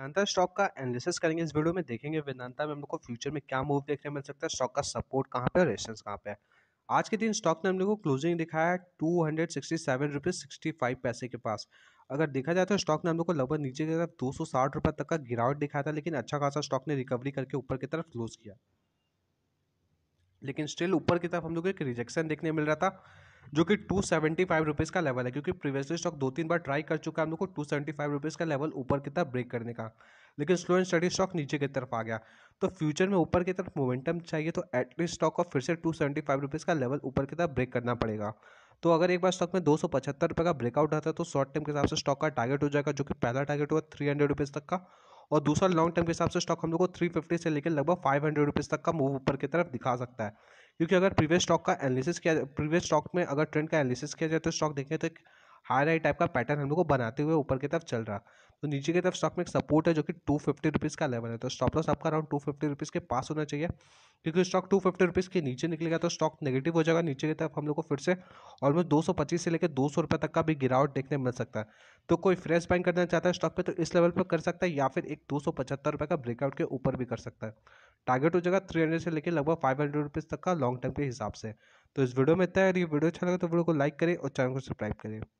Vedanta stock का analysis करेंगे इस वीडियो में देखेंगे वेदांता में हम लोग को फ्यूचर में क्या मूव देखने मिल सकता है स्टॉक का सपोर्ट कहाँ पे और रेजिस्टेंस कहाँ पे है आज के दिन स्टॉक ने हम लोग को क्लोजिंग दिखाया two hundred sixty seven rupees sixty five पैसे के पास अगर देखा जाए तो स्टॉक ने हम लोग को लगभग नीचे की तरफ दो सौ साठ रुपये तक का गिरावट दिखाया था लेकिन अच्छा खासा स्टॉक ने रिकवरी करके ऊपर की तरफ क्लोज किया लेकिन स्टिल ऊपर की तरफ हम लोग को एक रिजेक्शन देखने मिल रहा था जो कि टू सेवेंटी फाइव रुपीज़ का लेवल है क्योंकि प्रीवियसली स्टॉक दो तीन बार ट्राई कर चुका है हम लोग को टू सेवेंटी फाइव रुपीज़ का लेवल ऊपर की तरफ ब्रेक करने का लेकिन स्लो एंड स्टडी स्टॉक नीचे की तरफ आ गया तो फ्यूचर में ऊपर की तरफ मोमेंटम चाहिए तो एटलीस्ट स्टॉक को फिर से टू सेवेंटी फाइव रुपीज़ का लेवल ऊपर की तरफ ब्रेक करना पड़ेगा तो अगर एक बार स्टॉक में दो सौ पचहत्तर रुपये का ब्रेकआउट आता है तो शॉर्ट टर्म के हिसाब से स्टॉक का टारगेट हो जाएगा जो कि पहला टारगेट हुआ थ्री हंड्रेड रुपीज़ तक का और दूसरा लॉन्ग टर्म के हिसाब से स्टॉक हम लोग को थ्री फिफ्टी से लेकर लगभग फाइव हंड्रेड रुपीज़ तक का मूव ऊपर की तरफ दिखा सकता है क्योंकि अगर प्रीवियस स्टॉक का एनालिसिस किया प्रीवियस स्टॉक में अगर ट्रेंड का एनालिसिस किया जाए तो स्टॉक देखें तो एक हाई राइट टाइप का पैटर्न हम लोग को बनाते हुए ऊपर की तरफ चल रहा तो नीचे की तरफ स्टॉक में एक सपोर्ट है जो कि टू फिफ्टी रुपीज़ का लेवल है तो स्टॉप लॉस आपका अराउंड टू फिफ्टी रुपीज़ के पास होना चाहिए क्योंकि स्टॉक टू फिफ्टी रुपीज़ के नीचे निकलेगा तो स्टॉक नेगेटिव हो जाएगा नीचे की तरफ हम लोग को फिर से ऑलमोस्ट दो सौ पच्चीस से लेकर दो सौ रुपये तक का भी गिरावट देखने मिल सकता है तो कोई फ्रेश बाइंग करना चाहता है स्टॉक पर तो इस लेवल पर कर सकता है या फिर एक दो सौ पचहत्तर रुपये का ब्रेकआउट के ऊपर भी कर सकता है टारगेट हो जाएगा थ्री हंड्रेड से लेकर लगभग फाइव हंड्रेड रुपीज़ तक का लॉन्ग टर्म के हिसाब से तो इस वीडियो में इतना है ये वीडियो अच्छा लगा तो वीडियो को लाइक करें और चैनल को सब्सक्राइब करें